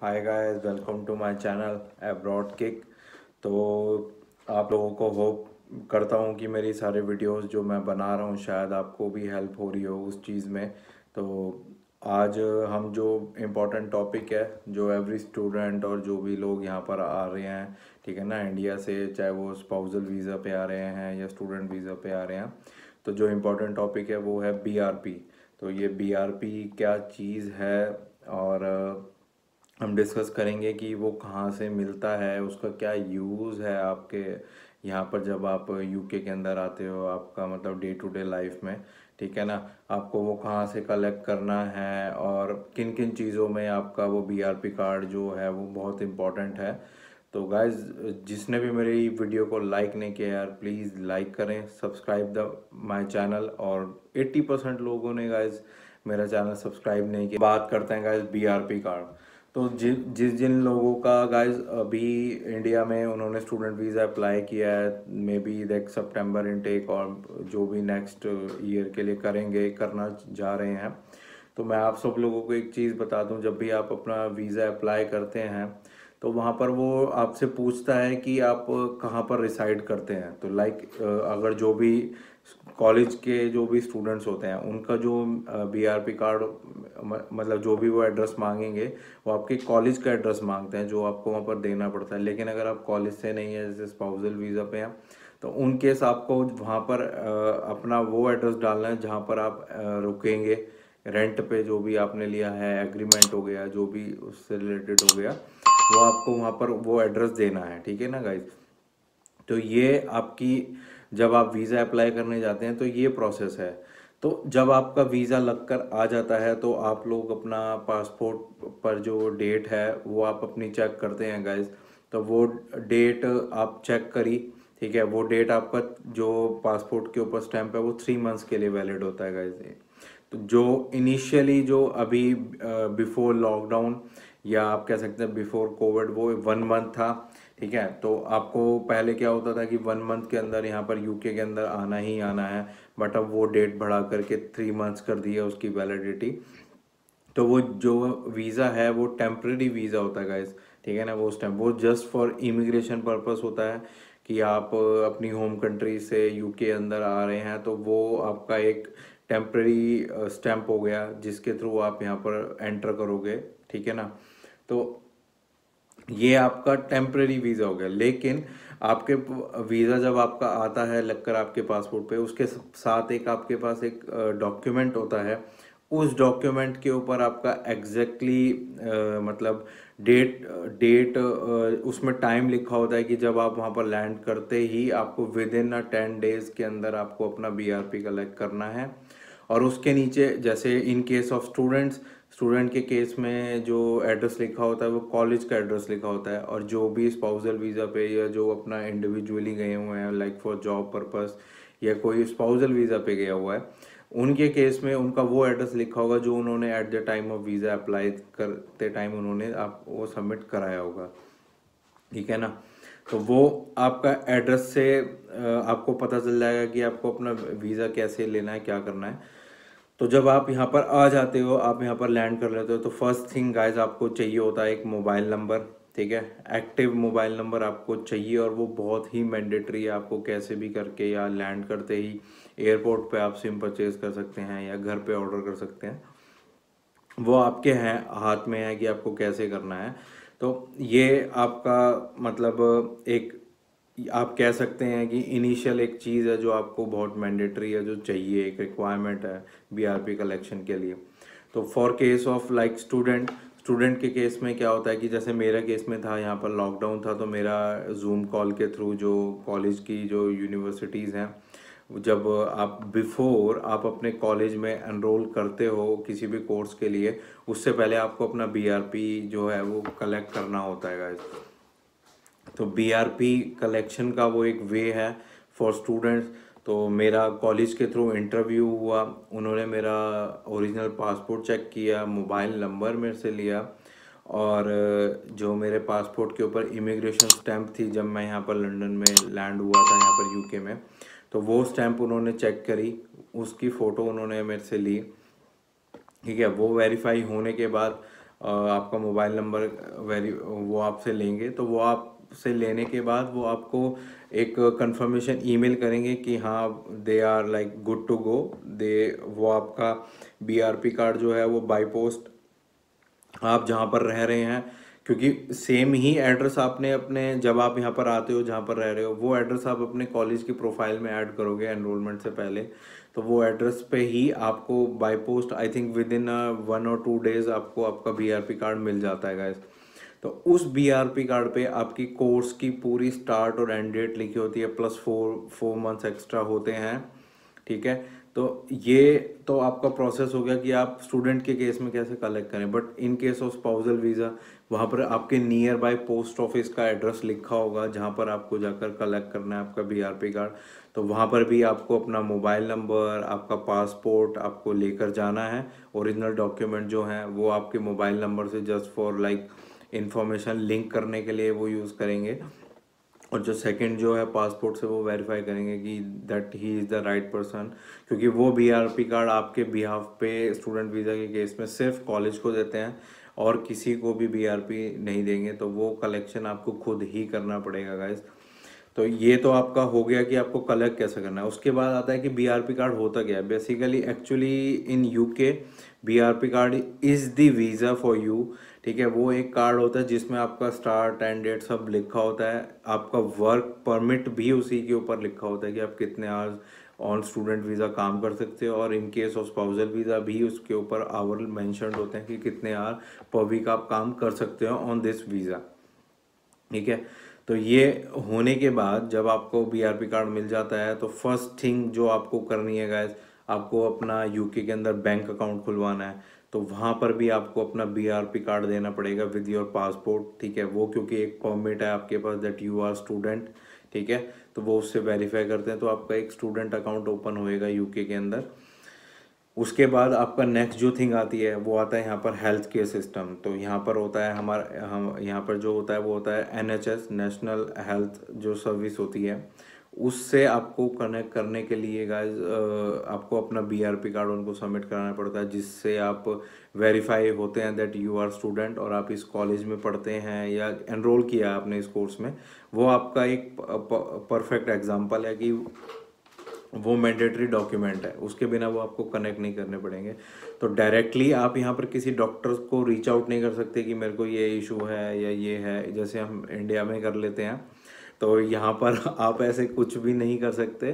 hi guys welcome to my channel abroad kick तो आप लोगों को होप करता हूँ कि मेरी सारे वीडियोस जो मैं बना रहा हूँ शायद आपको भी हेल्प हो रही हो उस चीज़ में तो आज हम जो इम्पोर्टेंट टॉपिक है जो एवरी स्टूडेंट और जो भी लोग यहाँ पर आ रहे हैं ठीक है ना इंडिया से चाहे वो स्पाउजल वीज़ा पे आ रहे हैं या स्टूडेंट वीज़ा पे आ रहे हैं तो जो इम्पोर्टेंट टॉपिक है वो है बी तो ये बी क्या चीज़ है और हम डिस्कस करेंगे कि वो कहाँ से मिलता है उसका क्या यूज़ है आपके यहाँ पर जब आप यूके के अंदर आते हो आपका मतलब डे टू डे लाइफ में ठीक है ना आपको वो कहाँ से कलेक्ट करना है और किन किन चीज़ों में आपका वो बीआरपी कार्ड जो है वो बहुत इम्पॉर्टेंट है तो गाइज जिसने भी मेरी वीडियो को लाइक नहीं किया यार प्लीज़ लाइक करें सब्सक्राइब द माई चैनल और 80 परसेंट लोगों ने गाइज मेरा चैनल सब्सक्राइब नहीं किया बात करते हैं गाइज बी कार्ड तो जिन जिस जिन लोगों का गाइस अभी इंडिया में उन्होंने स्टूडेंट वीज़ा अप्लाई किया है मे बी देख सितंबर इनटेक और जो भी नेक्स्ट ईयर के लिए करेंगे करना जा रहे हैं तो मैं आप सब लोगों को एक चीज़ बता दूं जब भी आप अपना वीज़ा अप्लाई करते हैं तो वहाँ पर वो आपसे पूछता है कि आप कहाँ पर रिसाइड करते हैं तो लाइक अगर जो भी कॉलेज के जो भी स्टूडेंट्स होते हैं उनका जो बीआरपी कार्ड मतलब जो भी वो एड्रेस मांगेंगे वो आपके कॉलेज का एड्रेस मांगते हैं जो आपको वहाँ पर देना पड़ता है लेकिन अगर आप कॉलेज से नहीं है जैसे स्पाउजल वीज़ा पे हैं तो उन केस आपको वहाँ पर अपना वो एड्रेस डालना है जहाँ पर आप रुकेंगे रेंट पे जो भी आपने लिया है एग्रीमेंट हो गया जो भी उससे रिलेटेड हो गया वो आपको वहाँ पर वो एड्रेस देना है ठीक है ना गाइज तो ये आपकी जब आप वीज़ा अप्लाई करने जाते हैं तो ये प्रोसेस है तो जब आपका वीज़ा लग कर आ जाता है तो आप लोग अपना पासपोर्ट पर जो डेट है वो आप अपनी चेक करते हैं गाइज तो वो डेट आप चेक करी ठीक है वो डेट आपका जो पासपोर्ट के ऊपर स्टैम्प है वो थ्री मंथ्स के लिए वैलिड होता है गाइज तो जो इनिशियली जो अभी बिफोर लॉकडाउन या आप कह सकते हैं बिफोर कोविड वो वन मंथ था ठीक है तो आपको पहले क्या होता था कि वन मंथ के अंदर यहाँ पर यूके के अंदर आना ही आना है बट अब वो डेट बढ़ा करके थ्री मंथ्स कर दी है उसकी वैलिडिटी तो वो जो वीज़ा है वो टेम्प्रेरी वीज़ा होता है इस ठीक है ना वो उस टाइम वो जस्ट फॉर इमिग्रेशन पर्पस होता है कि आप अपनी होम कंट्री से यूके अंदर आ रहे हैं तो वो आपका एक टेम्प्रेरी स्टैम्प uh, हो गया जिसके थ्रू आप यहाँ पर एंटर करोगे ठीक है ना तो ये आपका टेम्प्रेरी वीज़ा हो गया लेकिन आपके वीज़ा जब आपका आता है लगकर आपके पासपोर्ट पे उसके साथ एक आपके पास एक डॉक्यूमेंट होता है उस डॉक्यूमेंट के ऊपर आपका एग्जैक्टली exactly, मतलब डेट डेट उसमें टाइम लिखा होता है कि जब आप वहाँ पर लैंड करते ही आपको within a ten days के अंदर आपको अपना बी आर पी कलेक्ट करना है और उसके नीचे जैसे in case of students student के केस में जो एड्रेस लिखा होता है वो कॉलेज का एड्रेस लिखा होता है और जो भी स्पाउजल वीज़ा पे या जो अपना इंडिविजुअली गए हुए हैं लाइक फॉर जॉब पर्पस या कोई स्पाउजल वीज़ा पे गया हुआ है उनके केस में उनका वो एड्रेस लिखा होगा जो उन्होंने at the time of visa apply करते टाइम उन्होंने आप वो सबमिट कराया होगा ठीक है ना तो वो आपका एड्रेस से आपको पता चल जाएगा कि आपको अपना वीज़ा कैसे लेना है क्या करना है तो जब आप यहाँ पर आ जाते हो आप यहाँ पर लैंड कर लेते हो तो फर्स्ट थिंग गाइज आपको चाहिए होता है एक मोबाइल नंबर ठीक है एक्टिव मोबाइल नंबर आपको चाहिए और वो बहुत ही मैंडेटरी है आपको कैसे भी करके या लैंड करते ही एयरपोर्ट पे आप सिम परचेज़ कर सकते हैं या घर पे ऑर्डर कर सकते हैं वो आपके हैं हाथ में है कि आपको कैसे करना है तो ये आपका मतलब एक आप कह सकते हैं कि इनिशियल एक चीज़ है जो आपको बहुत मैंडेटरी है जो चाहिए एक रिक्वायरमेंट है बीआरपी कलेक्शन के लिए तो for case of like student student के केस में क्या होता है कि जैसे मेरा केस में था यहाँ पर लॉकडाउन था तो मेरा जूम कॉल के थ्रू जो कॉलेज की जो यूनिवर्सिटीज़ हैं जब आप बिफोर आप अपने कॉलेज में एनरोल करते हो किसी भी कोर्स के लिए उससे पहले आपको अपना बीआरपी जो है वो कलेक्ट करना होता है तो बीआरपी कलेक्शन का वो एक वे है फॉर स्टूडेंट्स तो मेरा कॉलेज के थ्रू इंटरव्यू हुआ उन्होंने मेरा ओरिजिनल पासपोर्ट चेक किया मोबाइल नंबर मेरे से लिया और जो मेरे पासपोर्ट के ऊपर इमिग्रेशन स्टैम्प थी जब मैं यहाँ पर लंदन में लैंड हुआ था यहाँ पर यूके में तो वो स्टैम्प उन्होंने चेक करी उसकी फ़ोटो उन्होंने मेरे से ली ठीक है वो वेरीफाई होने के बाद आपका मोबाइल नंबर वेरी वो आपसे लेंगे तो वो आप से लेने के बाद वो आपको एक कंफर्मेशन ईमेल करेंगे कि हाँ they are like good to go they वो आपका बीआरपी कार्ड जो है वो बाय पोस्ट आप जहाँ पर रह रहे हैं क्योंकि सेम ही एड्रेस आपने अपने जब आप यहाँ पर आते हो जहाँ पर रह रहे हो वो एड्रेस आप अपने कॉलेज की प्रोफाइल में ऐड करोगे एनरोलमेंट से पहले तो वो एड्रेस पे ही आपको by post I think within one और टू डेज़ आपको आपका बीआरपी कार्ड मिल जाता है गाइज़ तो उस बीआरपी कार्ड पे आपकी कोर्स की पूरी स्टार्ट और एंड डेट लिखी होती है plus four four months extra होते हैं ठीक है तो ये तो आपका प्रोसेस हो गया कि आप स्टूडेंट के केस में कैसे कलेक्ट करें but in case of spousal visa वहाँ पर आपके नियर बाय पोस्ट ऑफिस का एड्रेस लिखा होगा जहाँ पर आपको जाकर कलेक्ट करना है आपका बीआरपी कार्ड तो वहाँ पर भी आपको अपना मोबाइल नंबर आपका पासपोर्ट आपको लेकर जाना है ओरिजिनल डॉक्यूमेंट जो हैं वो आपके मोबाइल नंबर से just for like like, information link करने के लिए वो यूज़ करेंगे और जो सेकंड जो है पासपोर्ट से वो वेरीफाई करेंगे कि that he is the right person क्योंकि वो बीआरपी कार्ड आपके बिहाफ पे स्टूडेंट वीज़ा के केस में सिर्फ कॉलेज को देते हैं और किसी को भी बीआरपी नहीं देंगे तो वो कलेक्शन आपको खुद ही करना पड़ेगा गाइज़ तो ये तो आपका हो गया कि आपको कलेक्ट कैसे करना है उसके बाद आता है कि बीआरपी कार्ड होता क्या है basically actually in UK BRP card is the visa for you ठीक है वो एक कार्ड होता है जिसमें आपका स्टार्ट एंड डेट सब लिखा होता है आपका वर्क परमिट भी उसी के ऊपर लिखा होता है कि आप कितने आवर्स ऑन स्टूडेंट वीज़ा काम कर सकते हो और in case of spousal visa भी उसके ऊपर आवर मैंशन होते हैं कि कितने आवर पर वीक आप काम कर सकते हो ऑन दिस वीज़ा ठीक है तो ये होने के बाद जब आपको बीआरपी कार्ड मिल जाता है तो फर्स्ट थिंग जो आपको करनी है गाइज आपको अपना यूके के अंदर बैंक अकाउंट खुलवाना है तो वहाँ पर भी आपको अपना बीआरपी कार्ड देना पड़ेगा विद योर पासपोर्ट ठीक है वो क्योंकि एक परमिट है आपके पास दैट यू आर स्टूडेंट ठीक है तो वो उससे वेरीफाई करते हैं तो आपका एक स्टूडेंट अकाउंट ओपन होएगा यूके के अंदर उसके बाद आपका नेक्स्ट जो थिंग आती है वो आता है यहाँ पर हेल्थ केयर सिस्टम तो यहाँ पर होता है हमारा हम यहाँ पर जो होता है वो होता है एनएचएस नेशनल हेल्थ जो सर्विस होती है उससे आपको कनेक्ट करने के लिए गाय आपको अपना बीआरपी कार्ड उनको सबमिट कराना पड़ता है जिससे आप वेरीफाई होते हैं दैट यू आर स्टूडेंट और आप इस कॉलेज में पढ़ते हैं या एनरोल किया आपने इस कोर्स में वो आपका एक परफेक्ट एग्जांपल है कि वो मैंडेटरी डॉक्यूमेंट है उसके बिना वो आपको कनेक्ट नहीं करने पड़ेंगे तो डायरेक्टली आप यहाँ पर किसी डॉक्टर को रीच आउट नहीं कर सकते कि मेरे को ये इशू है या ये है जैसे हम इंडिया में कर लेते हैं तो यहाँ पर आप ऐसे कुछ भी नहीं कर सकते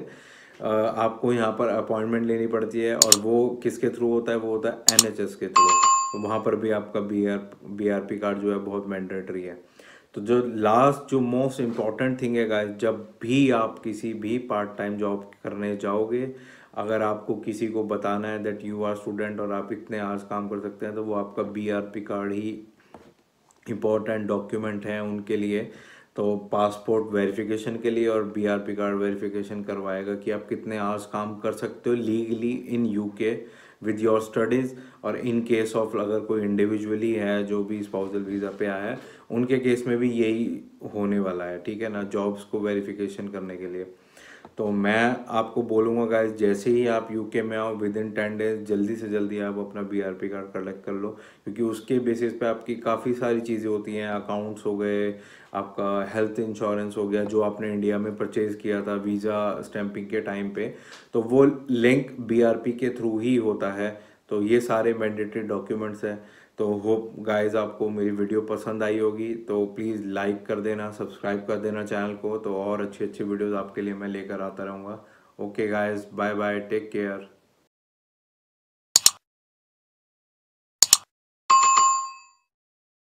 आपको यहाँ पर अपॉइंटमेंट लेनी पड़ती है और वो किसके थ्रू होता है वो होता है एन के थ्रू तो वहाँ पर भी आपका B R B R P card जो है बहुत मैंडेटरी है तो जो लास्ट जो मोस्ट इम्पॉर्टेंट थिंग है गाइस जब भी आप किसी भी पार्ट टाइम जॉब करने जाओगे अगर आपको किसी को बताना है दैट यू आर स्टूडेंट और आप इतने आर्स काम कर सकते हैं तो वो आपका बी आर पी कार्ड ही इम्पॉर्टेंट डॉक्यूमेंट है उनके लिए तो पासपोर्ट वेरिफिकेशन के लिए और बीआरपी कार्ड वेरिफिकेशन करवाएगा कि आप कितने आवर्स काम कर सकते हो legally in UK with your studies और इन केस ऑफ अगर कोई इंडिविजुअली है जो भी स्पाउसल वीज़ा पे आया है उनके केस में भी यही होने वाला है ठीक है ना जॉब्स को वेरिफिकेशन करने के लिए तो मैं आपको बोलूँगा गाइज जैसे ही आप यूके में आओ विद इन टेन डेज जल्दी से जल्दी आप अपना B R P card collect कर लो क्योंकि उसके बेसिस पे आपकी काफ़ी सारी चीज़ें होती हैं अकाउंट्स हो गए आपका हेल्थ इंश्योरेंस हो गया जो आपने इंडिया में परचेज़ किया था वीज़ा स्टैंपिंग के टाइम पे तो वो लिंक बी आर पी के थ्रू ही होता है तो ये सारे मैंडेटरी डॉक्यूमेंट्स हैं तो होप गाइस आपको मेरी वीडियो पसंद आई होगी तो प्लीज़ लाइक कर देना सब्सक्राइब कर देना चैनल को तो और अच्छी अच्छी वीडियोज़ आपके लिए मैं लेकर आता रहूँगा okay guys bye bye take care